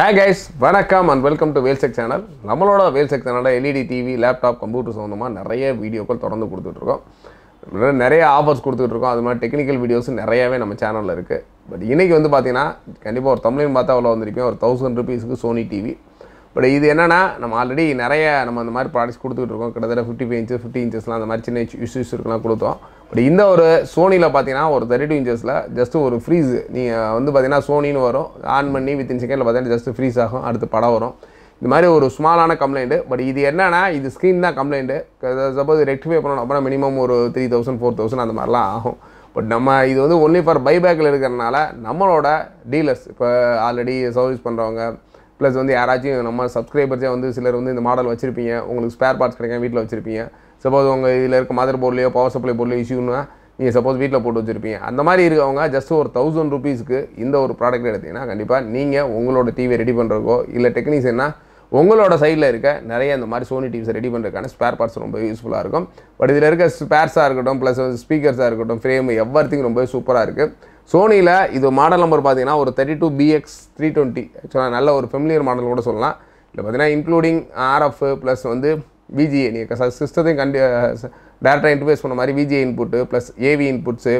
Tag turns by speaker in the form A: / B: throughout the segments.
A: ஹே guys வணக்கம் and welcome to வேல்செக் channel நம்மளோட வேல்செக் சேனலில் எல்இடி டிவி லேப்டாப் கம்ப்யூட்டர் சம்மந்தமாக நிறைய வீடியோக்கள் தொடர்ந்து கொடுத்துட்ருக்கோம் நிறைய ஆஃபர்ஸ் கொடுத்துட்ருக்கோம் அது மாதிரி டெக்னிக்கல் வீடியோஸ் நிறையாவே நம்ம சேனலில் இருக்குது பட் இன்றைக்கி வந்து பார்த்தீங்கன்னா கண்டிப்பாக ஒரு தமிழின் பார்த்தா அவ்வளோ வந்திருக்கேன் ஒரு தௌசண்ட் ருபீஸுக்கு சோனி டிவி பட் இது என்னென்னா நம்ம ஆல்ரெடி நிறைய நம்ம அந்த மாதிரி ப்ராடக்ட்ஸ் இருக்கோம் கிட்டத்தட்ட ஃபிஃப்டி ஃபைவ் இன்ச்சு ஃபிஃப்டி இன்ச்சஸ்லாம் அந்த மாதிரி சின்ன இஷ்யூஸ் இருக்கலாம் கொடுத்தோம் பட் இந்த ஒரு சோனியில் பார்த்தீங்கன்னா ஒரு தேர்ட்டி டூ இன்ச்சஸில் ஜஸ்ட்டு ஒரு ஃப்ரீஸ் நீங்கள் வந்து பார்த்தீங்கன்னா சோனின்னு வரும் ஆன் பண்ணி வித்தின் செகண்டில் பார்த்தீங்கன்னா ஜஸ்ட்டு ஃப்ரீஸ் ஆகும் அடுத்து படம் வரும் இது மாதிரி ஒரு ஸ்மாலான கம்ப்ளைண்ட்டு பட் இது என்னென்னா இது ஸ்க்ரீன் தான் கம்ப்ளைண்ட்டு சப்போஸ் ரெக்டிஃபை பண்ணணும் அப்படின்னா மினிமம் ஒரு த்ரீ தௌசண்ட் ஃபோர் தௌசண்ட் அந்த மாதிரிலாம் ஆகும் பட் நம்ம இது வந்து ஒன்லி ஃபார் பைபேக்கில் இருக்கிறனால நம்மளோட டீலர்ஸ் இப்போ ஆல்ரெடி சர்வீஸ் பண்ணுறவங்க ப்ளஸ் வந்து யாராச்சும் நம்ம சப்ஸ்கிரைபர்ஸே வந்து சிலர் வந்து இந்த மாடல் வச்சுருப்பீங்க உங்களுக்கு ஸ்பேர் பார்ட்ஸ் கிடைக்காம வீட்டில் வச்சுருப்பீங்க சப்போஸ் உங்கள் இதில் இருக்க மதர் போர்ட்லேயோ பவர் சப்ளை போர்ட்லேயோ இஷ்யூனா நீங்கள் சப்போஸ் வீட்டில் போட்டு வச்சுருப்பீங்க அந்த மாதிரி இருக்கவங்க ஜஸ்ட் ஒரு தௌசண்ட் ருபீஸ்க்கு இந்த ஒரு ப்ராடக்ட் எடுத்திங்கன்னா கண்டிப்பாக நீங்கள் உங்களோட டிவியை ரெடி பண்ணுறக்கோ இல்லை டெக்னீஷியனா உங்களோட சைடில் இருக்க நிறைய இந்த மாதிரி சோனி டிவிஸை ரெடி பண்ணுறதுக்கான ஸ்பேர் பார்ட்ஸ் ரொம்ப யூஸ்ஃபுல்லாக இருக்கும் பட் இதில் இருக்க ஸ்பேர்ஸாக இருக்கட்டும் ப்ளஸ் ஸ்பீக்கர்ஸாக இருக்கட்டும் ஃப்ரேம் எவ்வளோத்தையும் ரொம்ப சூப்பராக இருக்குது சோனியில் இது மாடல் நம்பர் பார்த்தீங்கன்னா ஒரு thirty two BX three twenty ஆக்சுவலாக நல்ல ஒரு ஃபெமிலியர் மாடல் கூட சொல்லலாம் இல்லை பார்த்தீங்கன்னா இன்க்ளூடிங் ஆர்எஃப் ப்ளஸ் வந்து விஜிஏ நீங்கள் சிஸ்டத்தையும் கண்டி டேரக்டாக இன்டர்ஃபேஸ் பண்ண மாதிரி VGA input plus AV inputs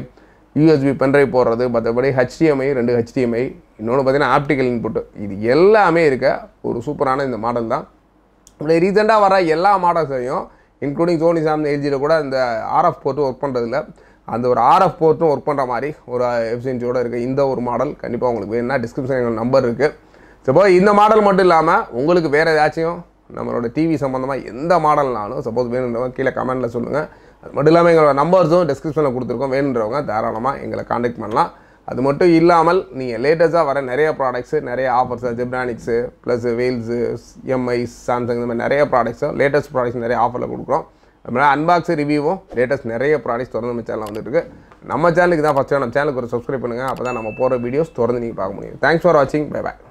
A: USB pen drive போடுறது மற்றபடி ஹெச்டிஎம்ஐ ரெண்டு ஹெச்டிஎம்ஐ இன்னொன்று பார்த்தீங்கன்னா ஆப்டிக்கல் இன்புட்டு இது எல்லாமே இருக்க ஒரு சூப்பரான இந்த மாடல் தான் இப்படி ரீசெண்டாக வர எல்லா மாடல்ஸையும் இன்க்ளூடிங் சோனி சாம்சங் எல்ஜியில் கூட இந்த ஆர்எஃப் போட்டு ஒர்க் பண்ணுறதில்ல அந்த ஒரு ஆர்எஃப் போர்ட்டும் ஒர்க் பண்ணுற மாதிரி ஒரு எஃபிஷியன்சியோடு இருக்குது இந்த ஒரு மாடல் கண்டிப்பாக உங்களுக்கு வேணும்னா டிஸ்கிரிப்ஷன் எங்கள் நம்பர் இருக்குது சப்போஸ் இந்த மாடல் மட்டும் இல்லாமல் உங்களுக்கு வேறு ஏதாச்சும் நம்மளோட டிவி சம்மந்தமாக எந்த மாடல்னாலும் சப்போஸ் வேணுன்றவங்க கீழே கமெண்ட்டில் சொல்லுங்கள் அது மட்டும் இல்லாமல் எங்களோட நம்பர்ஸும் டிஸ்கிரிப்ஷனில் கொடுத்துருக்கோம் வேணுன்றவங்க தாராளமாக எங்களை காண்டாக்ட் பண்ணலாம் அது மட்டும் இல்லாமல் நீங்கள் லேட்டஸ்ட்டாக வர நிறைய ப்ராடக்ட்ஸு நிறைய ஆஃபர்ஸு ஜிப்ரானிக்ஸு ப்ளஸ் வெயில்ஸு எம்ஐ சாம்சங் இந்த மாதிரி நிறைய ப்ராடக்ட்ஸும் லேட்டஸ்ட் ப்ராடக்ட்ஸ் நிறைய ஆஃபரில் கொடுக்குறோம் அப்படின்னா அன்பாக்ஸ் ரிவ்யூவும் லேட்டஸ்ட் நிறைய ப்ராடக்ட்ஸ் தொடர்ந்து நம்ம சேனலில் வந்துட்டுருக்கு நம்ம சேனலுக்கு தான் ஃபஸ்ட்டு நம்ம சேனலுக்கு ஒரு சப்ஸ்கிரைப் பண்ணுங்கள் அப்போ தான் நம்ம போகிற வீடியோஸ் தொடர்ந்து நீங்கள் பார்க்க முடியும் தேங்க்ஸ் ஃபார் வாட்சிங் பை பாய்